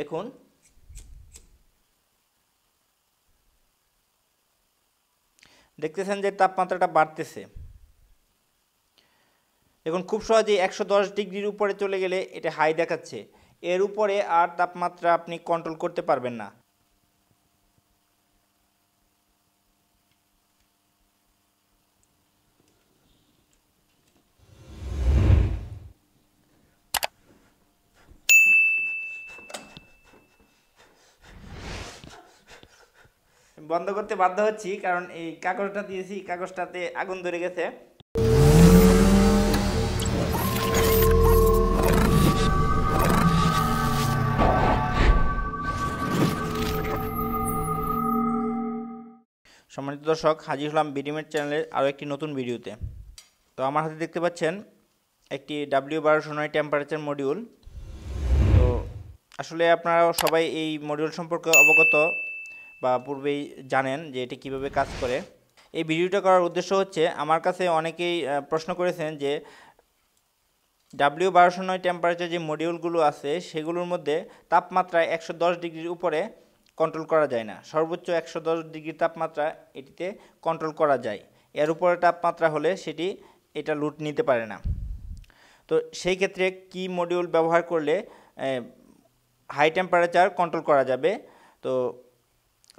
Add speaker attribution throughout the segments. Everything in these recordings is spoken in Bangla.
Speaker 1: দেখুন দেখতেছেন যে তাপমাত্রাটা বাড়তেছে দেখুন খুব সহজেই একশো দশ ডিগ্রির উপরে চলে গেলে এটা হাই দেখাচ্ছে এর উপরে আর তাপমাত্রা আপনি কন্ট্রোল করতে পারবেন না বন্ধ করতে বাধ্য হচ্ছি কারণ এই কাগজটা দিয়েছি কাগজটাতে আগুন ধরে গেছে সম্মানিত দর্শক হাজির হলাম বিডিমেট চ্যানেলের আরও একটি নতুন ভিডিওতে তো আমার হাতে দেখতে পাচ্ছেন একটি ডাব্লিউ বারো নয় টেম্পারেচার মডিউল তো আসলে আপনারা সবাই এই মডিউল সম্পর্কে অবগত বা পূর্বেই জানেন যে এটি কিভাবে কাজ করে এই ভিডিওটা করার উদ্দেশ্য হচ্ছে আমার কাছে অনেকেই প্রশ্ন করেছেন যে ডাব্লিউ বারোশো নয় টেম্পারেচার যে মডিউলগুলো আছে সেগুলোর মধ্যে তাপমাত্রা একশো দশ ডিগ্রির উপরে কন্ট্রোল করা যায় না সর্বোচ্চ একশো দশ ডিগ্রি তাপমাত্রা এটিতে কন্ট্রোল করা যায় এর উপরে তাপমাত্রা হলে সেটি এটা লুট নিতে পারে না তো সেই ক্ষেত্রে কি মডিউল ব্যবহার করলে হাই টেম্পারেচার কন্ট্রোল করা যাবে তো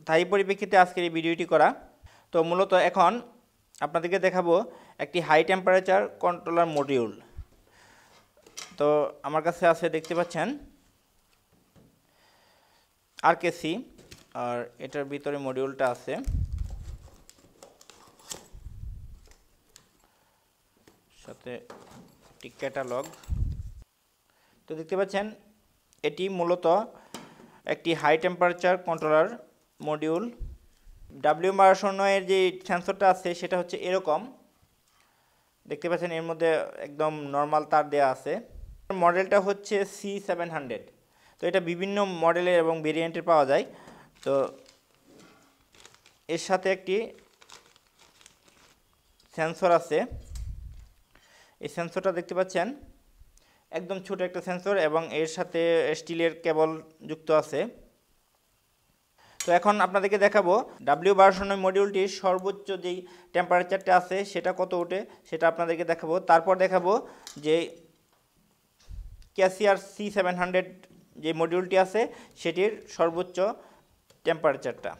Speaker 1: তাই পরিপ্রেক্ষিতে আজকের এই ভিডিওটি করা তো মূলত এখন আপনাদেরকে দেখাবো একটি হাই টেম্পারেচার কন্ট্রোলার মডিউল তো আমার কাছে আছে দেখতে পাচ্ছেন আর কেসি আর এটার ভিতরে মডিউলটা আছে সাথে একটি ক্যাটালগ তো দেখতে পাচ্ছেন এটি মূলত একটি high temperature controller module W মারাসনয়ের যে সেন্সরটা আছে সেটা হচ্ছে এরকম দেখতে পাচ্ছেন এর মধ্যে একদম নর্মাল তার দেয়া আছে মডেলটা হচ্ছে সি সেভেন হান্ড্রেড তো এটা বিভিন্ন মডেলের এবং ভেরিয়েন্টের পাওয়া যায় তো এর সাথে একটি সেন্সর আছে এই সেন্সরটা দেখতে পাচ্ছেন একদম ছোট একটা সেন্সর এবং এর সাথে স্টিলের কেবল যুক্ত আছে তো এখন আপনাদেরকে দেখাবো ডাব্লিউ নয় মডিউলটির সর্বোচ্চ যেই টেম্পারেচারটা আছে সেটা কত ওঠে সেটা আপনাদেরকে দেখাবো তারপর দেখাবো যে ক্যাসিয়ার সি সেভেন হান্ড্রেড যে মডিউলটি আছে সেটির সর্বোচ্চ টেম্পারেচারটা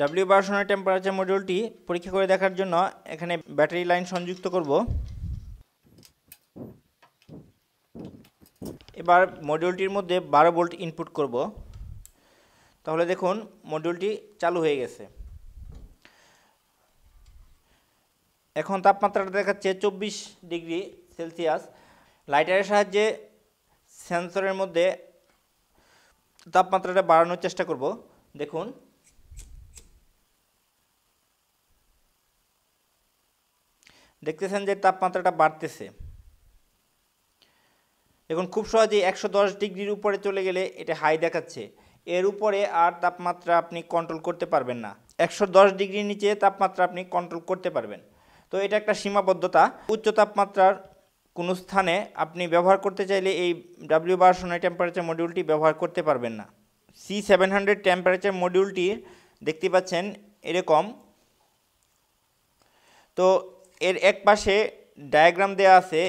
Speaker 1: ডাব্লিউ নয় টেম্পারেচার মডিউলটি পরীক্ষা করে দেখার জন্য এখানে ব্যাটারি লাইন সংযুক্ত করব এবার মডিউলটির মধ্যে বারো ভোল্ট ইনপুট করব তাহলে দেখুন মডিউলটি চালু হয়ে গেছে এখন তাপমাত্রাটা দেখাচ্ছে চব্বিশ ডিগ্রি সেলসিয়াস লাইটারের সাহায্যে সেন্সরের মধ্যে তাপমাত্রাটা বাড়ানোর চেষ্টা করব দেখুন দেখতেছেন যে তাপমাত্রাটা বাড়তেছে দেখুন খুব সহজেই একশো দশ ডিগ্রির উপরে চলে গেলে এটা হাই দেখাচ্ছে এর উপরে আর তাপমাত্রা আপনি কন্ট্রোল করতে পারবেন না একশো দশ ডিগ্রির নিচে তাপমাত্রা আপনি কন্ট্রোল করতে পারবেন তো এটা একটা সীমাবদ্ধতা উচ্চ তাপমাত্রার কোনো স্থানে আপনি ব্যবহার করতে চাইলে এই ডাব্লিউ বার সোনাই টেম্পারেচার মডিউলটি ব্যবহার করতে পারবেন না সি সেভেন হান্ড্রেড টেম্পারেচার মডিউলটি দেখতে পাচ্ছেন এরকম তো এর এক পাশে ডায়াগ্রাম দেওয়া আছে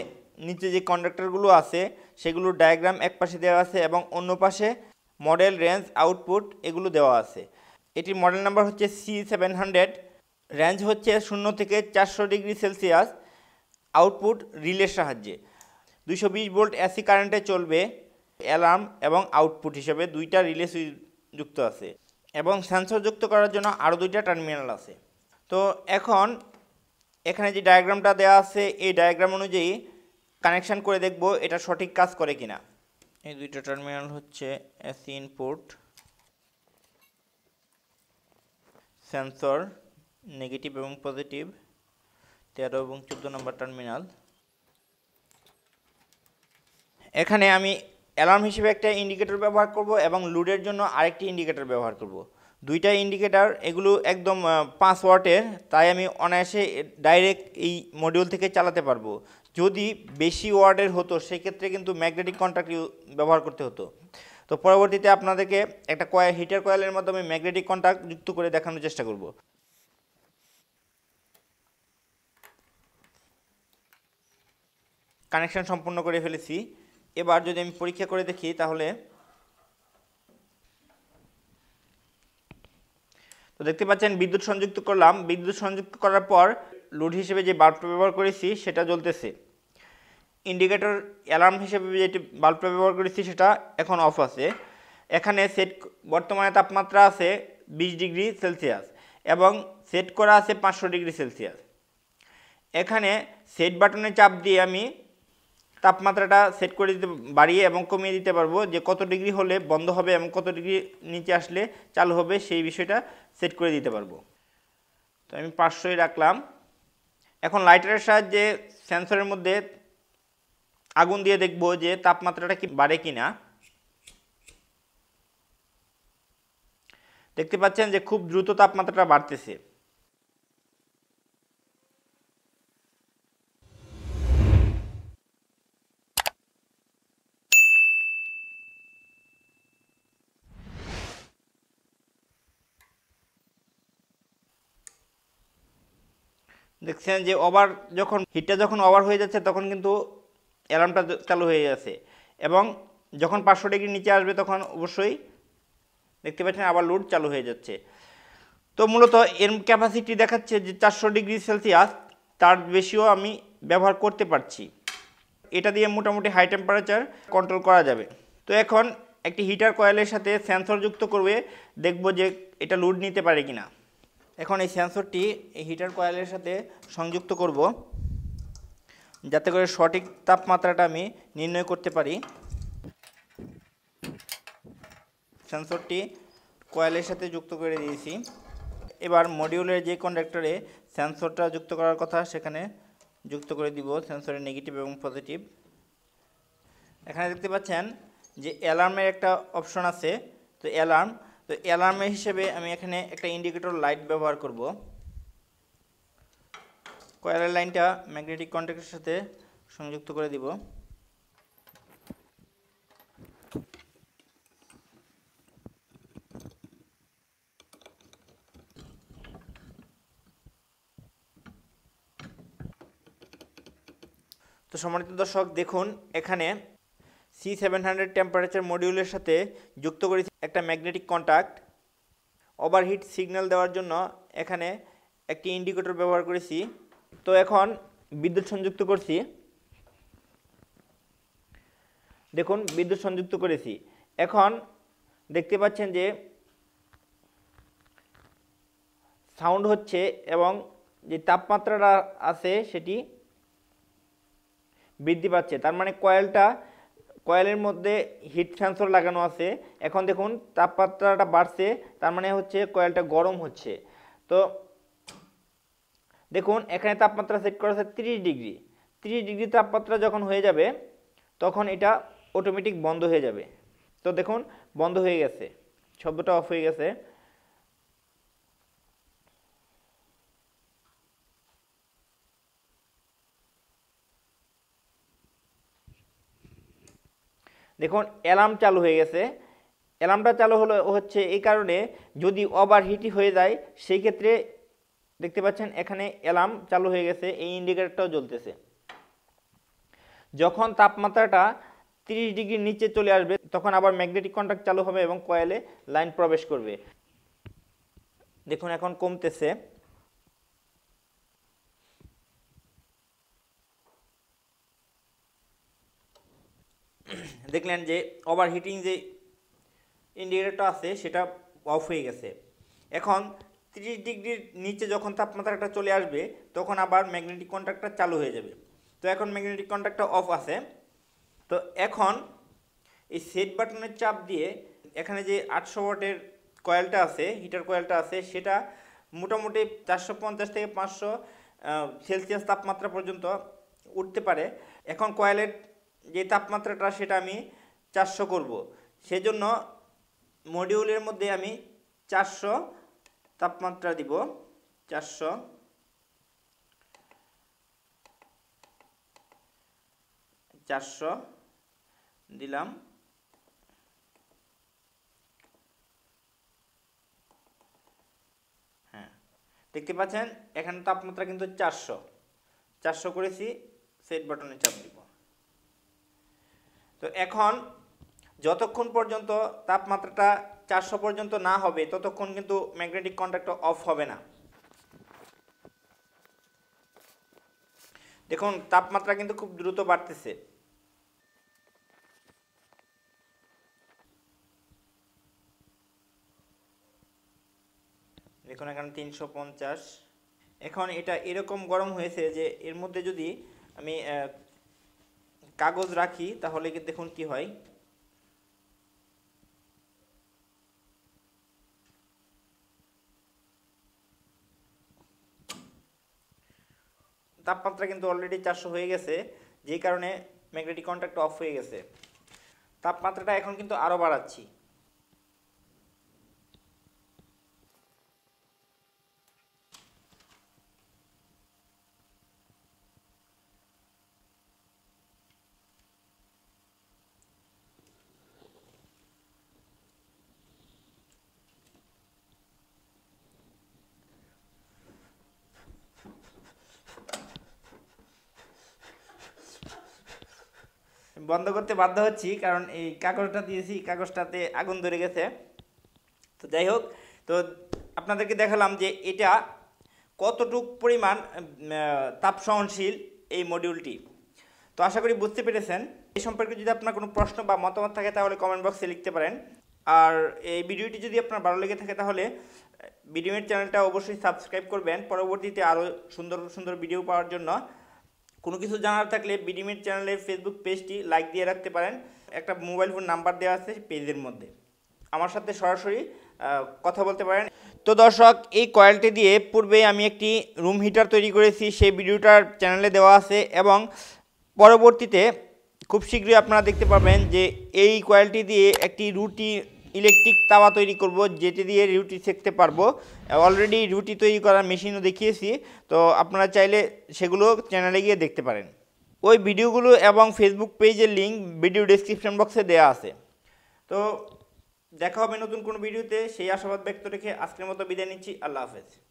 Speaker 1: নিচে যে কন্ডাক্টরগুলো আছে সেগুলোর ডায়াগ্রাম এক পাশে দেওয়া আছে এবং অন্য পাশে মডেল রেঞ্জ আউটপুট এগুলো দেওয়া আছে এটির মডেল নাম্বার হচ্ছে সি সেভেন হান্ড্রেড রেঞ্জ হচ্ছে শূন্য থেকে চারশো ডিগ্রি সেলসিয়াস আউটপুট রিলের সাহায্যে দুইশো বিশ ভোল্ট এসি কারেন্টে চলবে অ্যালার্ম এবং আউটপুট হিসেবে দুইটা রিলে যুক্ত আছে এবং সেন্সর যুক্ত করার জন্য আরও দুইটা টার্মিনাল আছে তো এখন এখানে যে ডায়াগ্রামটা দেওয়া আছে এই ডায়াগ্রাম অনুযায়ী কানেকশান করে দেখব এটা সঠিক কাজ করে কিনা এই দুইটা টার্মিনাল হচ্ছে এসি ইনপুট সেন্সর নেগেটিভ এবং পজিটিভ তেরো এবং চোদ্দো নম্বর টার্মিনাল এখানে আমি অ্যালার্ম হিসেবে একটা ইন্ডিকেটর ব্যবহার করব এবং লুডের জন্য আরেকটি ইন্ডিকেটর ব্যবহার করব। দুইটা ইন্ডিকেটর এগুলো একদম পাঁচ ওয়াটের তাই আমি অনায়াসে ডাইরেক্ট এই মডিউল থেকে চালাতে পারবো যদি বেশি ওয়ার্ডের হতো সেক্ষেত্রে কিন্তু ম্যাগনেটিক কন্ট্রাক্ট ব্যবহার করতে হতো তো পরবর্তীতে আপনাদেরকে একটা কয়েল হিটার কয়েলের মাধ্যমে ম্যাগনেটিক কন্ট্রাক্ট যুক্ত করে দেখানোর চেষ্টা করব কানেকশান সম্পূর্ণ করে ফেলেছি এবার যদি আমি পরীক্ষা করে দেখি তাহলে তো দেখতে পাচ্ছেন বিদ্যুৎ সংযুক্ত করলাম বিদ্যুৎ সংযুক্ত করার পর লোড হিসেবে যে বাল্বটা ব্যবহার করেছি সেটা জ্বলতেছে ইন্ডিকেটর অ্যালার্ম হিসেবে যেটি বাল্বটা ব্যবহার করেছি সেটা এখন অফ আছে এখানে সেট বর্তমানে তাপমাত্রা আছে বিশ ডিগ্রি সেলসিয়াস এবং সেট করা আছে পাঁচশো ডিগ্রি সেলসিয়াস এখানে সেট বাটনে চাপ দিয়ে আমি তাপমাত্রাটা সেট করে দিতে বাড়িয়ে এবং কমিয়ে দিতে পারবো যে কত ডিগ্রি হলে বন্ধ হবে এবং কত ডিগ্রি নিচে আসলে চালু হবে সেই বিষয়টা সেট করে দিতে পারবো তো আমি পাঁচশোই রাখলাম এখন লাইটারের সাহায্যে সেন্সরের মধ্যে আগুন দিয়ে দেখব যে তাপমাত্রাটা কি বাড়ে কি না দেখতে পাচ্ছেন যে খুব দ্রুত তাপমাত্রাটা বাড়তেছে দেখছেন যে ওভার যখন হিটটা যখন ওভার হয়ে যাচ্ছে তখন কিন্তু অ্যালার্মটা চালু হয়ে গেছে এবং যখন পাঁচশো ডিগ্রি নিচে আসবে তখন অবশ্যই দেখতে পাচ্ছেন আবার লোড চালু হয়ে যাচ্ছে তো মূলত এর ক্যাপাসিটি দেখাচ্ছে যে চারশো ডিগ্রি সেলসিয়াস তার বেশিও আমি ব্যবহার করতে পারছি এটা দিয়ে মোটামুটি হাই টেম্পারেচার কন্ট্রোল করা যাবে তো এখন একটি হিটার কয়েলের সাথে সেন্সর যুক্ত করবে দেখব যে এটা লোড নিতে পারে কিনা এখন এই সেন্সরটি এই হিটার কয়েলের সাথে সংযুক্ত করব যাতে করে সঠিক তাপমাত্রাটা আমি নির্ণয় করতে পারি সেন্সরটি কয়েলের সাথে যুক্ত করে দিয়েছি এবার মডিউলের যে কন্ডাক্টরে সেন্সরটা যুক্ত করার কথা সেখানে যুক্ত করে দিব সেন্সরের নেগেটিভ এবং পজিটিভ এখানে দেখতে পাচ্ছেন যে অ্যালার্মের একটা অপশন আছে তো অ্যালার্ম তো অ্যালার্মের হিসেবে আমি এখানে একটা ইন্ডিকেটর লাইট ব্যবহার করব কয়েলের লাইনটা ম্যাগনেটিক কন্ট্যাক্টের সাথে সংযুক্ত করে দিব তো সম্মানিত দর্শক দেখুন এখানে সি সেভেন হান্ড্রেড টেম্পারেচার মডিউলের সাথে যুক্ত করেছি একটা ম্যাগনেটিক কন্ট্যাক্ট ওভারহিট সিগন্যাল দেওয়ার জন্য এখানে একটি ইন্ডিকেটর ব্যবহার করেছি তো এখন বিদ্যুৎ সংযুক্ত করছি দেখুন বিদ্যুৎ সংযুক্ত করেছি এখন দেখতে পাচ্ছেন যে সাউন্ড হচ্ছে এবং যে তাপমাত্রাটা আছে সেটি বৃদ্ধি পাচ্ছে তার মানে কয়েলটা কয়েলের মধ্যে হিট সেন্সর লাগানো আছে এখন দেখুন তাপমাত্রাটা বাড়ছে তার মানে হচ্ছে কয়েলটা গরম হচ্ছে তো দেখুন এখানে তাপমাত্রা সেট করা আছে তিরিশ ডিগ্রি তিরিশ ডিগ্রি তাপমাত্রা যখন হয়ে যাবে তখন এটা অটোমেটিক বন্ধ হয়ে যাবে তো দেখুন বন্ধ হয়ে গেছে শব্দটা অফ হয়ে গেছে দেখুন অ্যালার্ম চালু হয়ে গেছে অ্যালার্মটা চালু হলো হচ্ছে এই কারণে যদি ওভার হিটি হয়ে যায় সেই ক্ষেত্রে দেখতে পাচ্ছেন এখানে অ্যালার্ম চালু হয়ে গেছে এই ইন্ডিকেটরটাও জ্বলতেছে যখন তাপমাত্রাটা 30 ডিগ্রির নিচে চলে আসবে তখন আবার ম্যাগনেটিক কন্ট্যাক্ট চালু হবে এবং কয়েলে লাইন প্রবেশ করবে দেখুন এখন কমতেছে দেখলেন যে ওভারহিটিং যে ইন্ডিকেটরটা আছে সেটা অফ হয়ে গেছে এখন তিরিশ ডিগ্রির নিচে যখন তাপমাত্রাটা চলে আসবে তখন আবার ম্যাগনেটিক কন্ট্রাক্টটা চালু হয়ে যাবে তো এখন ম্যাগনেটিক কন্ট্রাক্টটা অফ আছে তো এখন এই সেট বাটনের চাপ দিয়ে এখানে যে আটশো ওয়াটের কয়েলটা আছে হিটার কয়েলটা আছে সেটা মোটামুটি চারশো পঞ্চাশ থেকে পাঁচশো সেলসিয়াস তাপমাত্রা পর্যন্ত উঠতে পারে এখন কয়েলের যে তাপমাত্রাটা সেটা আমি চারশো করব সেজন্য মডিউলের মধ্যে আমি চারশো তাপমাত্রা দিব চারশো চারশো দিলাম হ্যাঁ দেখতে পাচ্ছেন এখানে তাপমাত্রা কিন্তু চারশো চারশো করেছি সেট বাটনে চাপ দিব তো এখন যতক্ষণ পর্যন্ত তাপমাত্রাটা চারশো পর্যন্ত না হবে ততক্ষণ কিন্তু ম্যাগনেটিক কন্ট্যাক্ট অফ হবে না দেখুন তাপমাত্রা কিন্তু খুব দ্রুত বাড়তেছে দেখুন এখানে তিনশো পঞ্চাশ এখন এটা এরকম গরম হয়েছে যে এর মধ্যে যদি আমি কাগজ রাখি তাহলে দেখুন কি হয় তাপমাত্রা কিন্তু অলরেডি চারশো হয়ে গেছে যেই কারণে ম্যাগনেটিক কন্ট্যাক্ট অফ হয়ে গেছে তাপমাত্রাটা এখন কিন্তু আরও বাড়াচ্ছি বন্ধ করতে বাধ্য হচ্ছি কারণ এই কাগজটা দিয়েছি কাগজটাতে আগুন ধরে গেছে তো যাই হোক তো আপনাদেরকে দেখালাম যে এটা কতটুক পরিমাণ তাপ সহনশীল এই মডিউলটি তো আশা করি বুঝতে পেরেছেন এই সম্পর্কে যদি আপনার কোনো প্রশ্ন বা মতামত থাকে তাহলে কমেন্ট বক্সে লিখতে পারেন আর এই ভিডিওটি যদি আপনার ভালো লেগে থাকে তাহলে ভিডিওমের চ্যানেলটা অবশ্যই সাবস্ক্রাইব করবেন পরবর্তীতে আরও সুন্দর সুন্দর ভিডিও পাওয়ার জন্য কোনো কিছু জানার থাকলে বিডিমিট চ্যানেলের ফেসবুক পেজটি লাইক দিয়ে রাখতে পারেন একটা মোবাইল ফোন নাম্বার দেওয়া আছে পেজের মধ্যে আমার সাথে সরাসরি কথা বলতে পারেন তো দর্শক এই কয়েলটি দিয়ে পূর্বে আমি একটি রুম হিটার তৈরি করেছি সেই ভিডিওটার চ্যানেলে দেওয়া আছে এবং পরবর্তীতে খুব শীঘ্রই আপনারা দেখতে পাবেন যে এই কয়েলটি দিয়ে একটি রুটি ইলেকট্রিক তাওয়া তৈরি করব যেটি দিয়ে রুটি সেঁকতে পারবো অলরেডি রুটি তৈরি করার মেশিনও দেখিয়েছি তো আপনারা চাইলে সেগুলো চ্যানেলে গিয়ে দেখতে পারেন ওই ভিডিওগুলো এবং ফেসবুক পেজের লিঙ্ক ভিডিও ডিসক্রিপশন বক্সে দেয়া আছে তো দেখা হবে নতুন কোনো ভিডিওতে সেই আশাবাদ ব্যক্ত রেখে আজকের মতো বিদায় নিচ্ছি আল্লাহ হাফেজ